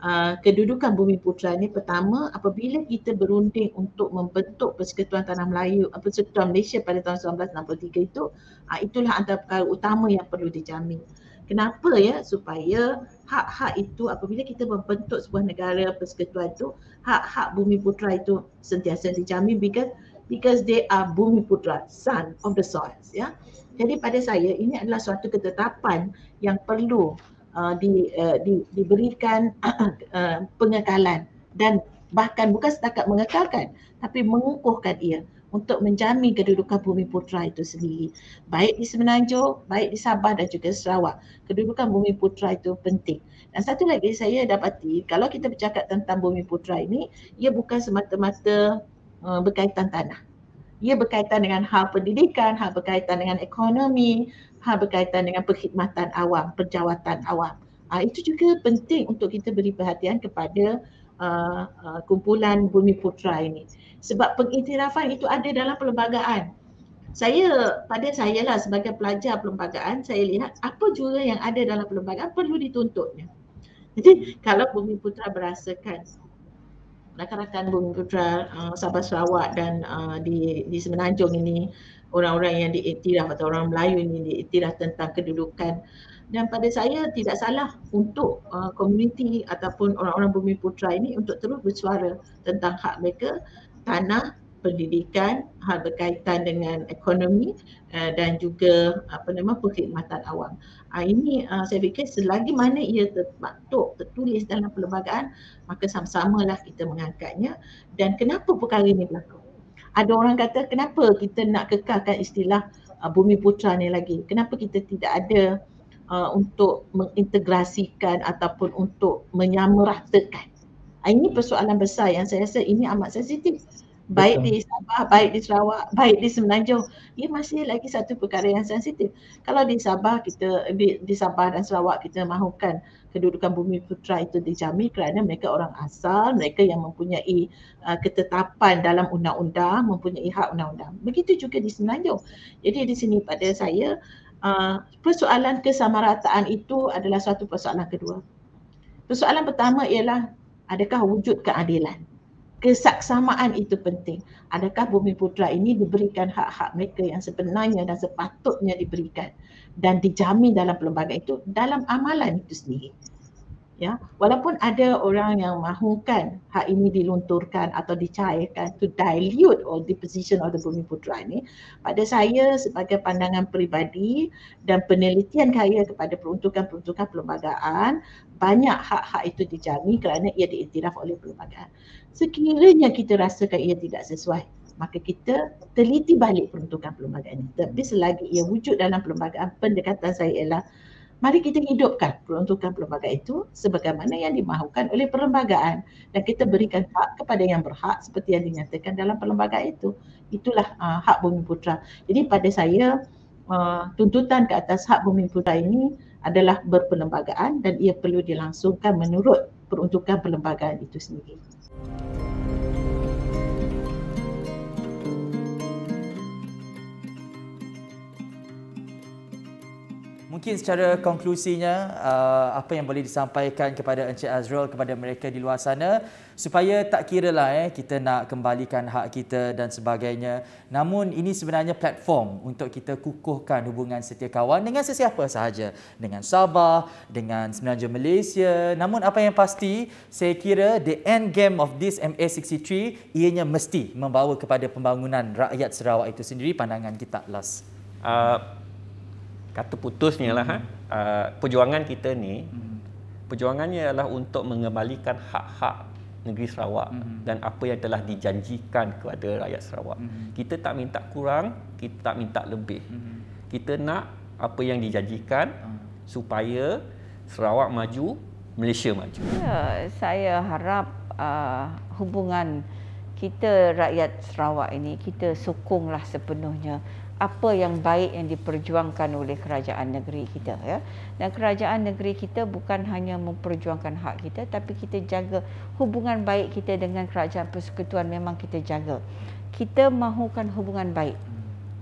uh, kedudukan bumi putra ni pertama apabila kita berunding untuk membentuk Persekutuan Tanah Melayu uh, Persekutuan Malaysia pada tahun 1963 itu uh, itulah antara perkara utama yang perlu dijamin. Kenapa ya supaya hak-hak itu apabila kita membentuk sebuah negara persekutuan itu hak-hak bumi putra itu sentiasa dijamin because because they are bumi putra, sun of the soils, Yeah? Jadi pada saya ini adalah suatu ketetapan yang perlu uh, di, uh, di, diberikan uh, uh, pengekalan dan bahkan bukan setakat mengekalkan tapi mengukuhkan ia untuk menjamin kedudukan bumi putra itu sendiri baik di Semenanjung, baik di Sabah dan juga Sarawak kedudukan bumi putra itu penting dan satu lagi saya dapati kalau kita bercakap tentang bumi putra ini ia bukan semata-mata uh, berkaitan tanah. Ia berkaitan dengan hal pendidikan, hal berkaitan dengan ekonomi, hal berkaitan dengan perkhidmatan awam, perjawatan awam. Uh, itu juga penting untuk kita beri perhatian kepada uh, uh, kumpulan Bumi Putra ini. Sebab pengiktirafan itu ada dalam perlembagaan. Saya, pada saya lah sebagai pelajar perlembagaan, saya lihat apa juga yang ada dalam perlembagaan perlu dituntutnya. Jadi kalau Bumi Putra merasakan rakan-rakan Bumi Putra uh, Sabah Sarawak dan uh, di di Semenanjung ini orang-orang yang diiktiraf atau orang Melayu ini diiktiraf tentang kedudukan dan pada saya tidak salah untuk uh, komuniti ataupun orang-orang Bumi Putra ini untuk terus bersuara tentang hak mereka tanah pendidikan, hal berkaitan dengan ekonomi uh, dan juga apa nama perkhidmatan awam. Uh, ini uh, saya fikir selagi mana ia terpatut tertulis dalam perlembagaan maka sama sama lah kita mengangkatnya dan kenapa perkara ini berlaku? Ada orang kata kenapa kita nak kekalkan istilah uh, bumi putra ni lagi? Kenapa kita tidak ada uh, untuk mengintegrasikan ataupun untuk menyamaratakan ini persoalan besar yang saya rasa ini amat sensitif baik Betul. di Sabah, baik di Sarawak, baik di Semenanjung. Ia masih lagi satu perkara yang sensitif. Kalau di Sabah kita di, di Sabah dan Sarawak kita mahukan kedudukan bumi putra itu dijamin kerana mereka orang asal, mereka yang mempunyai uh, ketetapan dalam undang-undang, mempunyai hak undang-undang. Begitu juga di Semenanjung. Jadi di sini pada saya uh, persoalan kesamarataan itu adalah satu persoalan kedua. Persoalan pertama ialah adakah wujud keadilan? kesaksamaan itu penting. Adakah bumi putra ini diberikan hak-hak mereka yang sebenarnya dan sepatutnya diberikan dan dijamin dalam perlembagaan itu dalam amalan itu sendiri ya walaupun ada orang yang mahukan hak ini dilunturkan atau dicairkan to dilute or the position of the bumi putra ini pada saya sebagai pandangan peribadi dan penelitian saya kepada peruntukan-peruntukan perlembagaan banyak hak-hak itu dijamin kerana ia diiktiraf oleh perlembagaan sekiranya kita rasakan ia tidak sesuai maka kita teliti balik peruntukan perlembagaan ini tapi selagi ia wujud dalam perlembagaan pendekatan saya ialah mari kita hidupkan peruntukan perlembagaan itu sebagaimana yang dimahukan oleh perlembagaan dan kita berikan hak kepada yang berhak seperti yang dinyatakan dalam perlembagaan itu itulah uh, hak bumi putra jadi pada saya uh, tuntutan ke atas hak bumi putra ini adalah berperlembagaan dan ia perlu dilangsungkan menurut peruntukan perlembagaan itu sendiri Mungkin secara konklusinya uh, apa yang boleh disampaikan kepada Encik Azrul kepada mereka di luar sana supaya tak kira lah eh kita nak kembalikan hak kita dan sebagainya. Namun ini sebenarnya platform untuk kita kukuhkan hubungan setia kawan dengan sesiapa sahaja dengan Sabah, dengan Semenanjung Malaysia. Namun apa yang pasti saya kira the end game of this MA63 ianya mesti membawa kepada pembangunan rakyat Sarawak itu sendiri pandangan kita last. Uh, kata putusnya lah ha? hmm. ha, uh, perjuangan kita ni hmm. perjuangannya adalah untuk mengembalikan hak-hak negeri Sarawak hmm. dan apa yang telah dijanjikan kepada rakyat Sarawak. Hmm. Kita tak minta kurang, kita tak minta lebih. Hmm. Kita nak apa yang dijanjikan hmm. supaya Sarawak maju, Malaysia maju. Ya, saya harap uh, hubungan kita rakyat Sarawak ini kita sokonglah sepenuhnya apa yang baik yang diperjuangkan oleh kerajaan negeri kita ya. Dan kerajaan negeri kita bukan hanya memperjuangkan hak kita tapi kita jaga hubungan baik kita dengan kerajaan persekutuan memang kita jaga. Kita mahukan hubungan baik.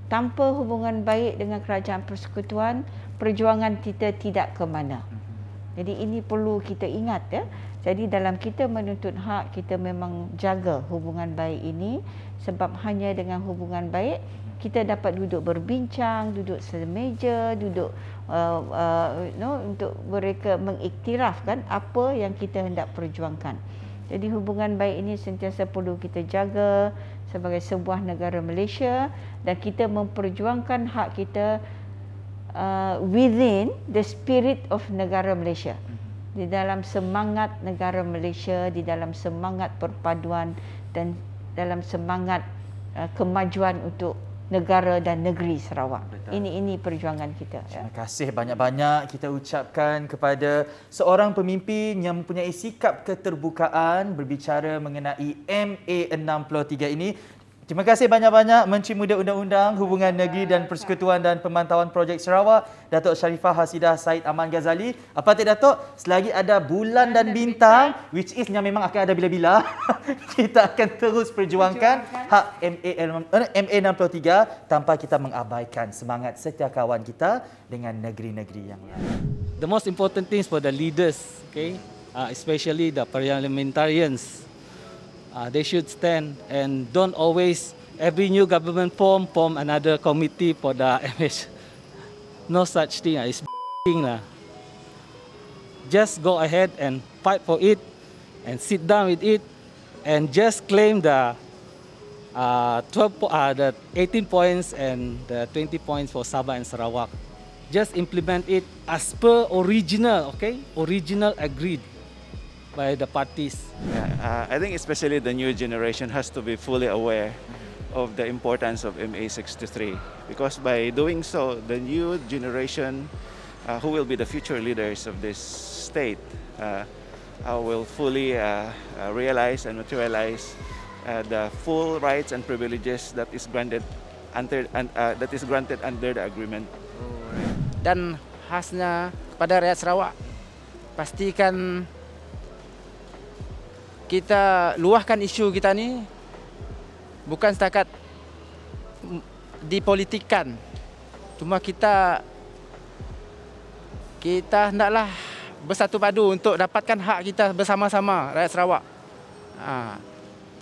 Tanpa hubungan baik dengan kerajaan persekutuan, perjuangan kita tidak ke mana. Jadi ini perlu kita ingat ya. Jadi dalam kita menuntut hak kita memang jaga hubungan baik ini sebab hanya dengan hubungan baik kita dapat duduk berbincang, duduk semeja, duduk uh, uh, you untuk mereka mengiktirafkan apa yang kita hendak perjuangkan. Jadi hubungan baik ini sentiasa perlu kita jaga sebagai sebuah negara Malaysia dan kita memperjuangkan hak kita uh, within the spirit of negara Malaysia. Mm-hmm. Di dalam semangat negara Malaysia, di dalam semangat perpaduan dan dalam semangat uh, kemajuan untuk negara dan negeri Sarawak. Ini ini perjuangan kita. Ya. Terima kasih banyak-banyak kita ucapkan kepada seorang pemimpin yang mempunyai sikap keterbukaan berbicara mengenai MA63 ini Terima kasih banyak-banyak Menteri Muda Undang-Undang Hubungan Negeri dan Persekutuan dan Pemantauan Projek Sarawak Datuk Sharifah Hasidah Said Aman Ghazali. Apa tak Datuk? Selagi ada bulan dan bintang which is yang memang akan ada bila-bila kita akan terus perjuangkan hak MA MA 63 tanpa kita mengabaikan semangat setia kawan kita dengan negeri-negeri yang lain. The most important things for the leaders, okay? Uh, especially the parliamentarians Uh, they should stand and don't always every new government form form another committee for the MH. No such thing. Ah, it's lah. Just go ahead and fight for it, and sit down with it, and just claim the uh, 12, uh, the 18 points and the 20 points for Sabah and Sarawak. Just implement it as per original, okay? Original agreed by the parties. Yeah, uh, I think especially the new generation has to be fully aware of the importance of MA63 because by doing so, the new generation uh, who will be the future leaders of this state uh, uh will fully uh, uh, realize and materialize the full rights and privileges that is granted under, that is granted under the agreement. Dan khasnya pada rakyat Sarawak, pastikan kita luahkan isu kita ni bukan setakat dipolitikan cuma kita kita hendaklah bersatu padu untuk dapatkan hak kita bersama-sama rakyat Sarawak. Ha.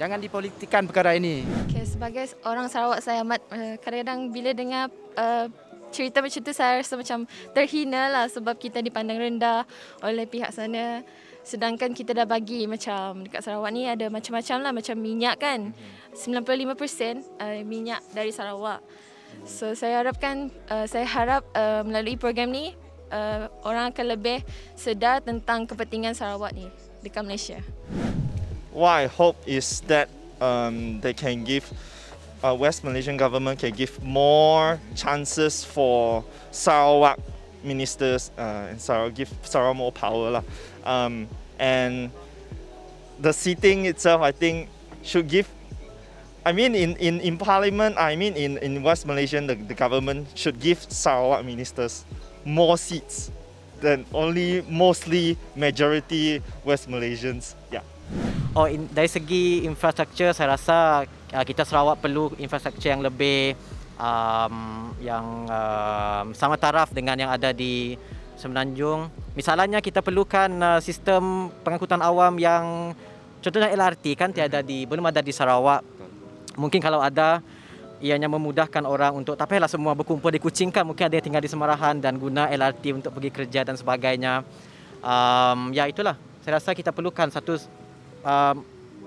Jangan dipolitikan perkara ini. Okay, sebagai orang Sarawak saya amat eh, kadang-kadang bila dengar uh eh, cerita macam tu saya rasa macam terhina lah sebab kita dipandang rendah oleh pihak sana. Sedangkan kita dah bagi macam dekat Sarawak ni ada macam-macam lah macam minyak kan. Mm-hmm. 95% uh, minyak dari Sarawak. So saya harapkan, uh, saya harap uh, melalui program ni uh, orang akan lebih sedar tentang kepentingan Sarawak ni dekat Malaysia. What I hope is that um, they can give uh, West Malaysian government can give more chances for Sarawak ministers uh, and Sarawak give Sarawak more power lah. Um, and the seating itself, I think, should give I mean, in, in, in parliament, I mean, in, in West Malaysia, the, the government should give Sarawak ministers more seats than only mostly majority West Malaysians. Yeah. Oh, in, dari segi infrastruktur, saya rasa uh, kita Sarawak perlu infrastruktur yang lebih um, yang um, sama taraf dengan yang ada di semenanjung. Misalnya kita perlukan uh, sistem pengangkutan awam yang contohnya LRT kan mhm. tiada di belum ada di Sarawak. Mungkin kalau ada ianya memudahkan orang untuk tapi lah semua berkumpul di Kuching kan mungkin ada yang tinggal di Semarahan dan guna LRT untuk pergi kerja dan sebagainya. Um, ya itulah. Saya rasa kita perlukan satu um,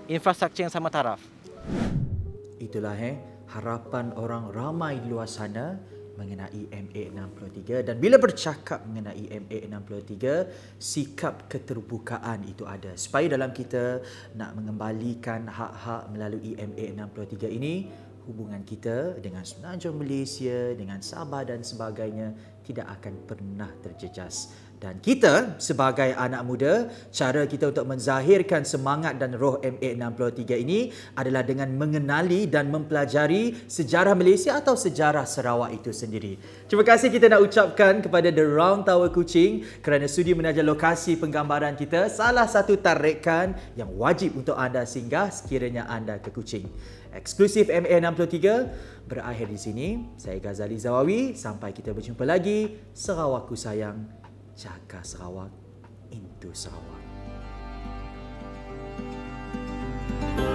infrastruktur yang sama taraf. Itulah eh harapan orang ramai di luar sana mengenai MA63 dan bila bercakap mengenai MA63 sikap keterbukaan itu ada supaya dalam kita nak mengembalikan hak-hak melalui MA63 ini hubungan kita dengan Semenanjung Malaysia dengan Sabah dan sebagainya tidak akan pernah terjejas. Dan kita sebagai anak muda, cara kita untuk menzahirkan semangat dan roh MA63 ini adalah dengan mengenali dan mempelajari sejarah Malaysia atau sejarah Sarawak itu sendiri. Terima kasih kita nak ucapkan kepada The Round Tower Kuching kerana sudi menaja lokasi penggambaran kita salah satu tarikan yang wajib untuk anda singgah sekiranya anda ke Kuching. Eksklusif MA63 berakhir di sini. Saya Ghazali Zawawi. Sampai kita berjumpa lagi. Sarawakku sayang. Jaka Sarawak into Sarawak. Thank you.